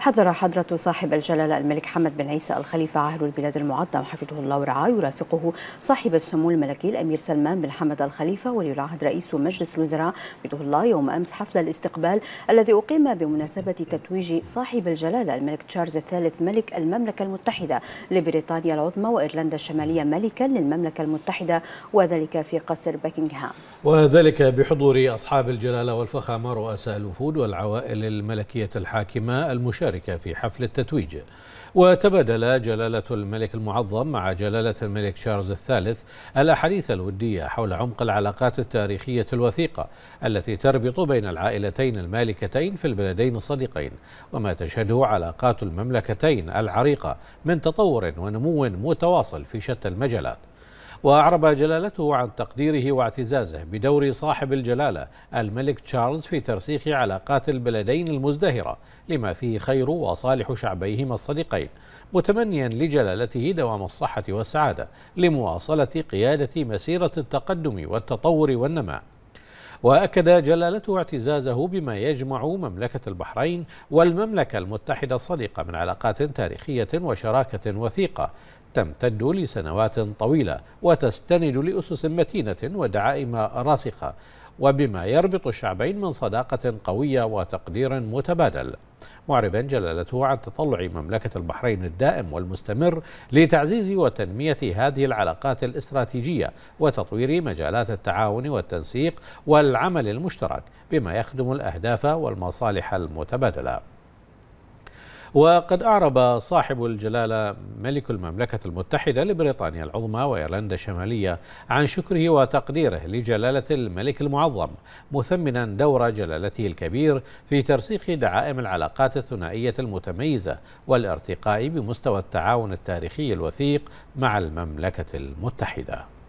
حذر حضرة صاحب الجلالة الملك حمد بن عيسى الخليفة عهد البلاد المعظم حفظه الله ورعاه يرافقه صاحب السمو الملكي الأمير سلمان بن حمد الخليفة ولي العهد رئيس مجلس الوزراء حفظه الله يوم أمس حفل الاستقبال الذي أقيم بمناسبة تتويج صاحب الجلالة الملك تشارلز الثالث ملك المملكة المتحدة لبريطانيا العظمى وإيرلندا الشمالية ملكا للمملكة المتحدة وذلك في قصر بكنغهام وذلك بحضور أصحاب الجلالة والفخامة رؤساء الوفود والعوائل الملكية الحاكمة المشاركة المشاركة في حفل التتويج وتبادل جلالة الملك المعظم مع جلالة الملك شارلز الثالث الأحاديث الودية حول عمق العلاقات التاريخية الوثيقة التي تربط بين العائلتين المالكتين في البلدين الصديقين وما تشهده علاقات المملكتين العريقة من تطور ونمو متواصل في شتى المجالات وأعرب جلالته عن تقديره واعتزازه بدور صاحب الجلالة الملك تشارلز في ترسيخ علاقات البلدين المزدهرة لما فيه خير وصالح شعبيهما الصديقين متمنيا لجلالته دوام الصحة والسعادة لمواصلة قيادة مسيرة التقدم والتطور والنماء وأكد جلالته اعتزازه بما يجمع مملكة البحرين والمملكة المتحدة الصديقة من علاقات تاريخية وشراكة وثيقة تمتد لسنوات طويلة وتستند لأسس متينة ودعائم راسخة وبما يربط الشعبين من صداقة قوية وتقدير متبادل معربا جلالته عن تطلع مملكة البحرين الدائم والمستمر لتعزيز وتنمية هذه العلاقات الاستراتيجية وتطوير مجالات التعاون والتنسيق والعمل المشترك بما يخدم الأهداف والمصالح المتبادلة وقد أعرب صاحب الجلالة ملك المملكة المتحدة لبريطانيا العظمى وإيرلندا الشمالية عن شكره وتقديره لجلالة الملك المعظم مثمنا دور جلالته الكبير في ترسيخ دعائم العلاقات الثنائية المتميزة والارتقاء بمستوى التعاون التاريخي الوثيق مع المملكة المتحدة